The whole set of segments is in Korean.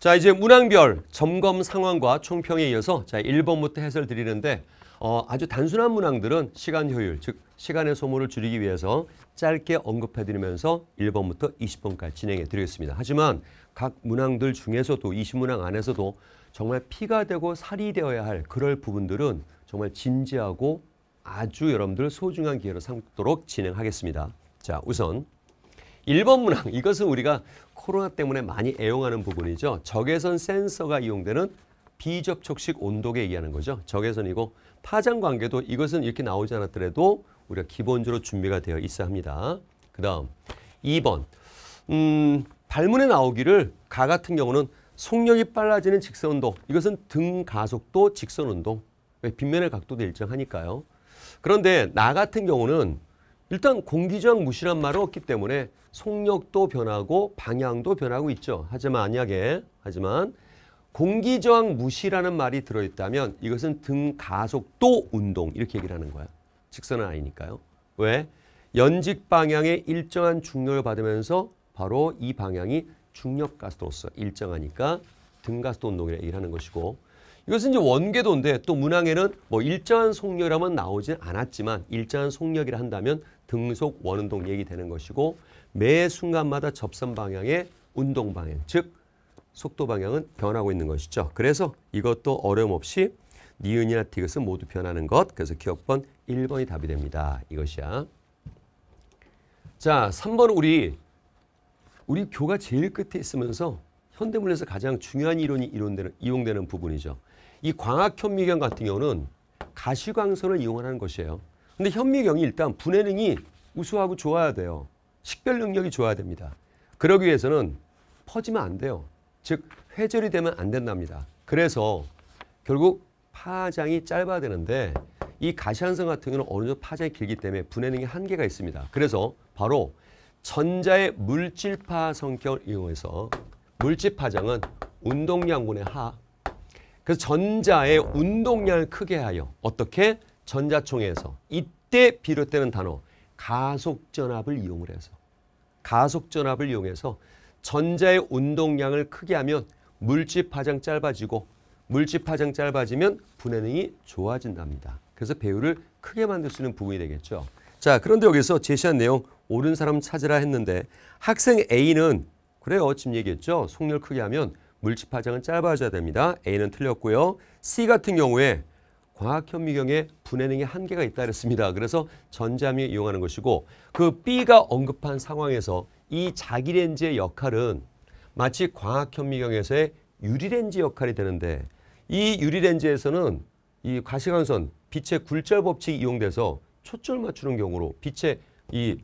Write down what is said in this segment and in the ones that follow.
자 이제 문항별 점검 상황과 총평에 이어서 자 1번부터 해설 드리는데 어, 아주 단순한 문항들은 시간 효율 즉 시간의 소모를 줄이기 위해서 짧게 언급해드리면서 1번부터 20번까지 진행해 드리겠습니다. 하지만 각 문항들 중에서도 20문항 안에서도 정말 피가 되고 살이 되어야 할 그럴 부분들은 정말 진지하고 아주 여러분들 소중한 기회로 삼도록 진행하겠습니다. 자 우선 1번 문항 이것은 우리가 코로나 때문에 많이 애용하는 부분이죠. 적외선 센서가 이용되는 비접촉식 온도계 얘기하는 거죠. 적외선이고 파장 관계도 이것은 이렇게 나오지 않았더라도 우리가 기본적으로 준비가 되어 있어야 합니다. 그 다음 2번 음, 발문에 나오기를 가 같은 경우는 속력이 빨라지는 직선운동 이것은 등 가속도 직선운동 빗면의 각도도 일정하니까요. 그런데 나 같은 경우는 일단 공기저 무시란 말은 없기 때문에 속력도 변하고 방향도 변하고 있죠. 하지만 만약에 하지만 공기저항 무시라는 말이 들어있다면 이것은 등 가속도 운동 이렇게 얘기를 하는 거야. 직선은 아니니까요. 왜? 연직 방향의 일정한 중력을 받으면서 바로 이 방향이 중력가속도로서 일정하니까 등가속도 운동이라 얘기를 하는 것이고 이것은 이제 원궤도인데 또 문항에는 뭐 일정한 속력이라면 나오진 않았지만 일정한 속력이라 한다면 등속 원운동 얘기되는 것이고 매 순간마다 접선 방향의 운동 방향 즉 속도 방향은 변하고 있는 것이죠. 그래서 이것도 어려움 없이 니은이나 티귿은 모두 변하는 것. 그래서 기억번 1번이 답이 됩니다. 이것이야. 자, 3번 우리 우리 교가 제일 끝에 있으면서 현대문에서 가장 중요한 이론이 이론되는, 이용되는 부분이죠. 이 광학 현미경 같은 경우는 가시광선을 이용하는 것이에요. 근데 현미경이 일단 분해능이 우수하고 좋아야 돼요. 식별 능력이 좋아야 됩니다. 그러기 위해서는 퍼지면 안 돼요. 즉 회절이 되면 안 된답니다. 그래서 결국 파장이 짧아야 되는데 이가시한성 같은 경우는 어느 정도 파장이 길기 때문에 분해능이 한계가 있습니다. 그래서 바로 전자의 물질파 성격을 이용해서 물질파장은 운동량분의 하. 그래서 전자의 운동량을 크게 하여 어떻게 전자총에서 이때 비롯되는 단어 가속전압을 이용을 해서 가속전압을 이용해서 전자의 운동량을 크게 하면 물집 파장 짧아지고 물집 파장 짧아지면 분해능이 좋아진답니다. 그래서 배율을 크게 만들 수 있는 부분이 되겠죠. 자 그런데 여기서 제시한 내용 옳은 사람 찾으라 했는데 학생 A는 그래요 지금 얘기했죠. 속률 크게 하면 물집 파장은 짧아져야 됩니다. A는 틀렸고요. C 같은 경우에 과학현미경에 분해능의 한계가 있다 그랬습니다. 그래서 전자미 이용하는 것이고 그 B가 언급한 상황에서 이 자기렌즈의 역할은 마치 광학현미경에서의 유리렌즈 역할이 되는데 이 유리렌즈에서는 이 과시광선 빛의 굴절 법칙이 이용돼서 초점 을 맞추는 경우로 빛의 이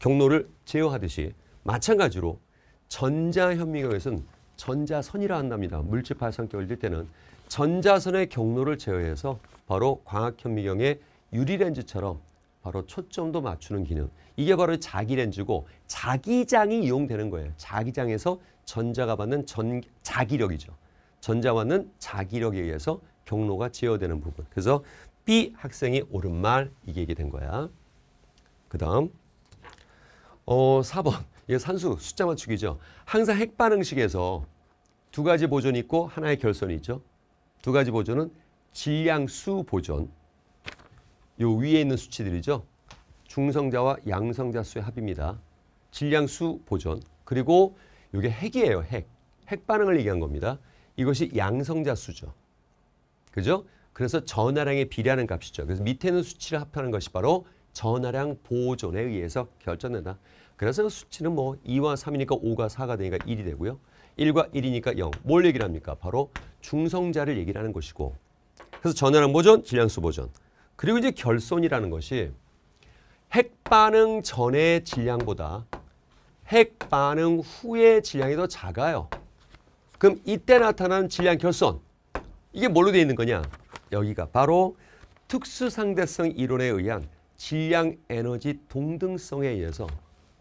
경로를 제어하듯이 마찬가지로 전자현미경에서는 전자선이라 한답니다. 물질 발성격을 띌 때는 전자선의 경로를 제어해서 바로 광학현미경의 유리렌즈처럼 바로 초점도 맞추는 기능. 이게 바로 자기렌즈고 자기장이 이용되는 거예요. 자기장에서 전자가 받는 전, 자기력이죠. 전자와는 자기력에 의해서 경로가 제어되는 부분. 그래서 B 학생이 옳은 말 이게 된 거야. 그 다음 어, 4번 이게 산수 숫자 맞추기죠. 항상 핵 반응식에서 두 가지 보존이 있고 하나의 결손이 있죠. 두 가지 보존은 질량수 보존. 요 위에 있는 수치들이죠. 중성자와 양성자 수의 합입니다. 질량수 보존. 그리고 이게 핵이에요. 핵. 핵 반응을 얘기한 겁니다. 이것이 양성자 수죠. 그죠? 그래서 전하량의 비례하는 값이죠. 그래서 밑에 있는 수치를 합하는 것이 바로 전하량 보존에 의해서 결정된다. 그래서 수치는 뭐 2와 3이니까 5가 4가 되니까 1이 되고요. 1과 1이니까 0. 뭘 얘기를 합니까? 바로 중성자를 얘기를 하는 것이고 그래서 전열항 보존, 질량수 보존. 그리고 이제 결손이라는 것이 핵 반응 전의 질량보다 핵 반응 후의 질량이 더 작아요. 그럼 이때 나타난 질량 결손 이게 뭘로 되어 있는 거냐? 여기가 바로 특수상대성 이론에 의한 질량 에너지 동등성에 의해서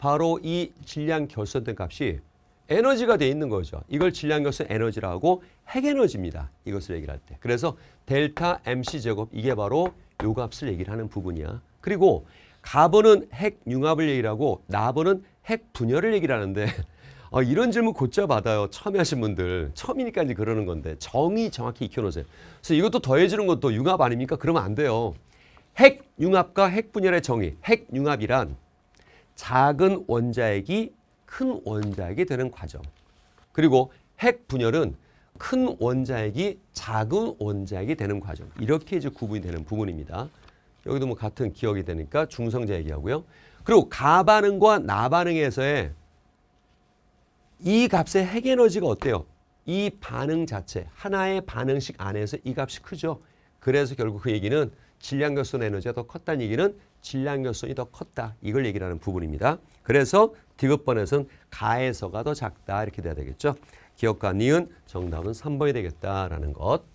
바로 이 질량 결선된 값이 에너지가 돼 있는 거죠. 이걸 질량 결선 에너지라고 핵에너지입니다. 이것을 얘기를 할 때. 그래서 델타 MC 제곱 이게 바로 요 값을 얘기를 하는 부분이야. 그리고 가버는 핵융합을 얘기를 하고 나버는 핵분열을 얘기를 하는데 어, 이런 질문 곧잘 받아요. 처음에 하신 분들. 처음이니까 이제 그러는 건데 정의 정확히 익혀놓으세요. 그래서 이것도 더해지는 것도 융합 아닙니까? 그러면 안 돼요. 핵융합과 핵분열의 정의. 핵융합이란 작은 원자핵이 큰 원자핵이 되는 과정. 그리고 핵 분열은 큰 원자핵이 작은 원자핵이 되는 과정. 이렇게 이제 구분이 되는 부분입니다. 여기도 뭐 같은 기억이 되니까 중성자 얘기하고요. 그리고 가반응과 나반응에서의 이 값의 핵에너지가 어때요? 이 반응 자체, 하나의 반응식 안에서 이 값이 크죠. 그래서 결국 그 얘기는 질량격선 에너지가 더 컸다는 얘기는 질량격선이 더 컸다. 이걸 얘기 하는 부분입니다. 그래서 디귿번에서는 가에서가 더 작다. 이렇게 돼야 되겠죠. 기억과 니은 정답은 3번이 되겠다라는 것.